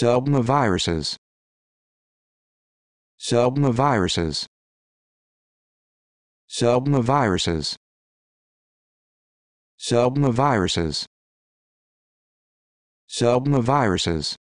viruses. Subma viruses. Subma viruses.